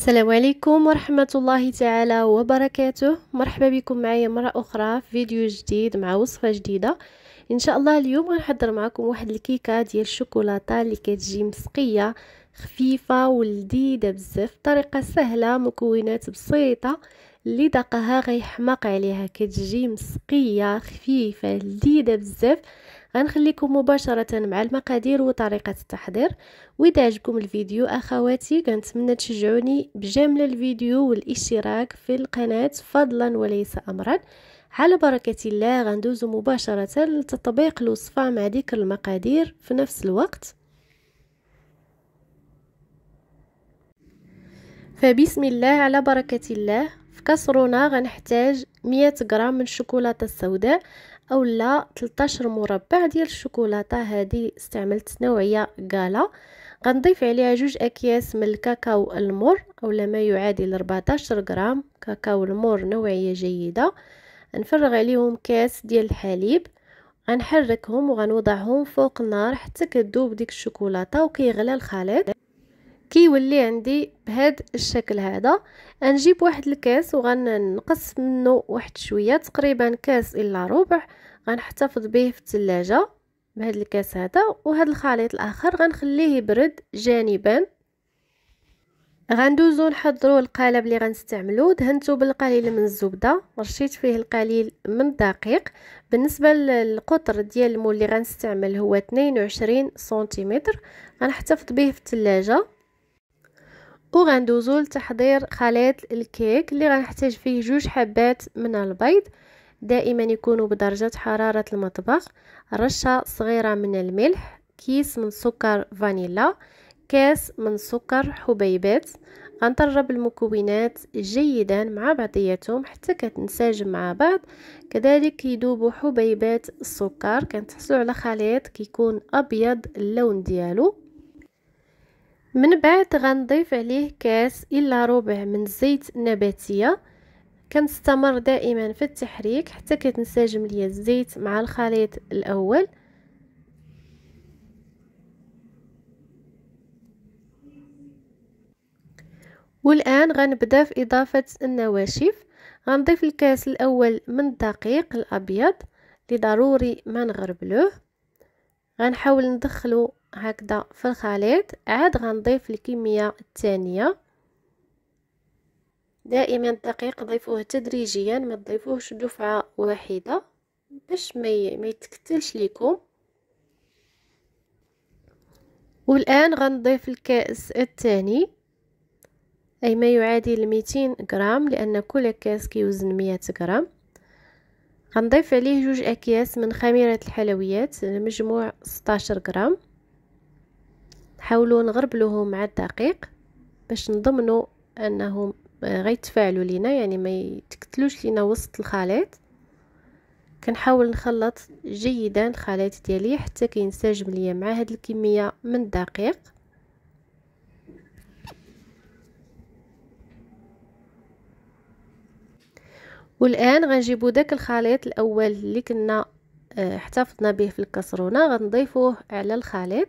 السلام عليكم ورحمة الله تعالى وبركاته مرحبا بكم معايا مرة أخرى في فيديو جديد مع وصفة جديدة إن شاء الله اليوم غنحضر معكم واحد الكيكة ديال الشوكولاتة اللي كتجي مسقية خفيفة ولذيذة بزاف طريقة سهلة مكونات بسيطة اللي دقها غيحماق عليها كتجي مسقية خفيفة لذيذة بزاف غنخليكم مباشره مع المقادير وطريقه التحضير واذا عجبكم الفيديو اخواتي كنتمنى تشجعوني بجمل الفيديو والاشتراك في القناه فضلا وليس امرا على بركه الله غندوزو مباشره لتطبيق الوصفه مع ذكر المقادير في نفس الوقت فبسم الله على بركة الله في كسرونة غنحتاج 100 غرام من الشوكولاتة السوداء اولا 13 مربع ديال الشوكولاته هذه استعملت نوعيه غالا غنضيف عليها جوج اكياس من الكاكاو المر اولا ما يعادل 14 غرام كاكاو المر نوعيه جيده نفرغ عليهم كاس ديال الحليب غنحركهم وغنوضعهم فوق النار حتى كذوب ديك الشوكولاته وكيغلى الخليط كيولي عندي بهاد الشكل هذا غنجيب واحد الكاس وغنقص منه واحد شويه تقريبا كاس الا ربع غنحتفظ به في الثلاجه بهاد الكاس هذا وهاد الخليط الاخر غنخليه يبرد جانبا غندوزو نحضرو القالب اللي غنستعملو دهنتو بالقليل من الزبده رشيت فيه القليل من الدقيق بالنسبه للقطر ديال المول اللي غنستعمل هو 22 سنتيمتر غنحتفظ به في الثلاجه وغندوزو لتحضير خليط الكيك اللي غنحتاج فيه جوج حبات من البيض دائما يكونوا بدرجة حرارة المطبخ رشة صغيرة من الملح كيس من سكر فانيلا كاس من سكر حبيبات غنطرب المكونات جيدا مع بعضياتهم حتى كتنسجم مع بعض كذلك يدوبوا حبيبات السكر كنتحصلوا على خليط كيكون ابيض اللون ديالو من بعد غنضيف عليه كاس الا ربع من الزيت النباتيه كنستمر دائما في التحريك حتى كتنسجم ليا الزيت مع الخليط الاول والان غنبدا في اضافه النواشف غنضيف الكاس الاول من الدقيق الابيض اللي ضروري ما نغربلوه غنحاول ندخلو هكذا في الخليط عاد غنضيف الكميه الثانيه دائما الدقيق ضيفوه تدريجيا ما تضيفوهش دفعه واحده باش ما ما يتكتلش لكم والان غنضيف الكاس الثاني اي ما يعادل 200 غرام لان كل كاس كيوزن 100 غرام غنضيف عليه جوج اكياس من خميره الحلويات المجموع 16 غرام حاولوا نغربلوهم مع الدقيق باش نضمنوا انهم غيتفاعلوا لينا يعني ما يتكتلوش لينا وسط الخليط كنحاول نخلط جيدا الخليط ديالي حتى كينسجم ليا مع هاد الكميه من الدقيق والان غنجيبو داك الخليط الاول اللي كنا آه، احتفظنا به في الكسرونه غنضيفوه على الخليط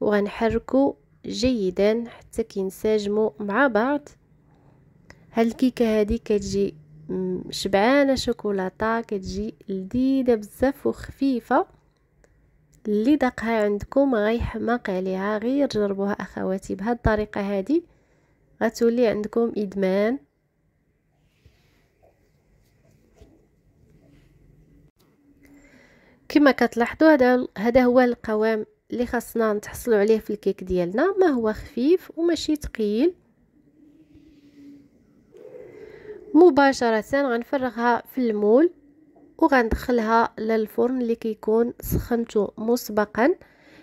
وغنحركو جيدا حتى كينسجموا مع بعض هاد الكيكه هادي كتجي شبعانه شوكولاطه كتجي لذيذه بزاف وخفيفه اللي داقها عندكم غيحماق عليها غير جربوها اخواتي بهاد الطريقه هادي غتولي عندكم ادمان كما كتلاحظوا هذا هذا هو القوام اللي خاصنا نتحصلوا عليه في الكيك ديالنا ما هو خفيف وماشي ثقيل مباشره غنفرغها في المول وغندخلها للفرن اللي كيكون سخنته مسبقا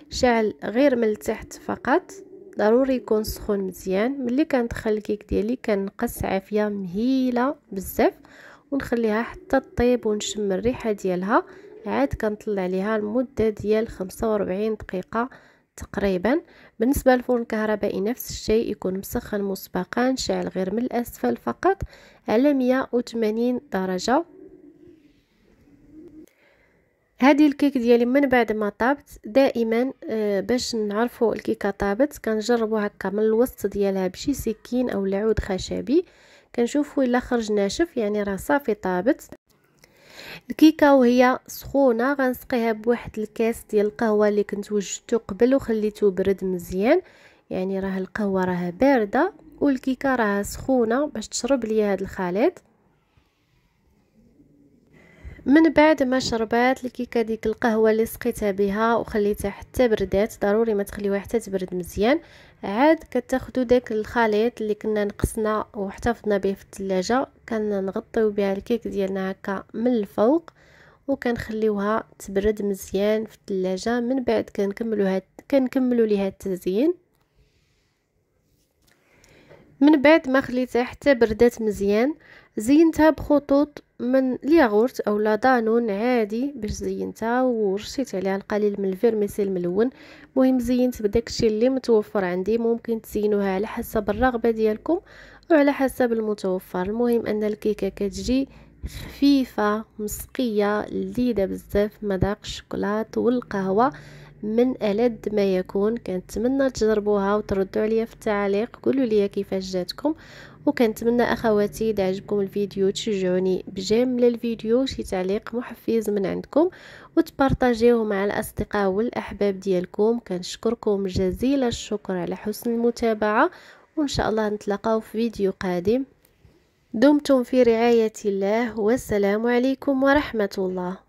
شعل غير من التحت فقط ضروري يكون سخون مزيان ملي كندخل الكيك ديالي كنقص عافيه مهيله بزاف ونخليها حتى طيب ونشم الريحه ديالها عاد كنطلع عليها المده ديال 45 دقيقه تقريبا بالنسبه للفرن الكهربائي نفس الشيء يكون مسخن مسبقا شاعل غير من الاسفل فقط على 180 درجه هذه الكيك ديالي من بعد ما طابت دائما آه، باش نعرفوا الكيكه طابت كنجربوا هكا من الوسط ديالها بشي سكين او لعود خشبي كنشوفوا الا خرج ناشف يعني راه صافي طابت الكيكه وهي سخونه غنسقيها بواحد الكاس ديال القهوه اللي كنت وجدته قبل وخليته برد مزيان يعني راه القهوه راها بارده والكيكه راها سخونه باش تشرب ليا هذا الخليط من بعد ما شربات الكيكه ديك القهوه اللي سقيتها بها وخليتها حتى بردات ضروري ما تخليوها حتى تبرد مزيان عاد كتاخدو داك الخليط اللي كنا نقصنا واحتفظنا به في الثلاجه كنغطيو بها الكيك ديالنا هكا من الفوق وكنخليوها تبرد مزيان في الثلاجه من بعد كنكملوها كنكملوا ليها التزيين من بعد ما خليتها حتى بردات مزيان زينتها بخطوط من الياغورت او دانون عادي باش زينتها ورشيت عليها القليل من الفيرميسي الملون مهم زينت بداك الشيء اللي متوفر عندي ممكن تزينوها على حسب الرغبه ديالكم وعلى حسب المتوفر المهم ان الكيكه كتجي خفيفه مسقيه لذيذه بزاف مذاق الشوكولات والقهوه من ألد ما يكون كنتمنى تجربوها وتردوا عليا في التعليق قولوا لي كيفاش جاتكم وكنتمنى اخواتي اذا عجبكم الفيديو تشجعوني بجمل للفيديو شي تعليق محفز من عندكم وتبارطاجيوه مع الاصدقاء والاحباب ديالكم كنشكركم جزيل الشكر على حسن المتابعه وان شاء الله نتلاقاو في فيديو قادم دمتم في رعايه الله والسلام عليكم ورحمه الله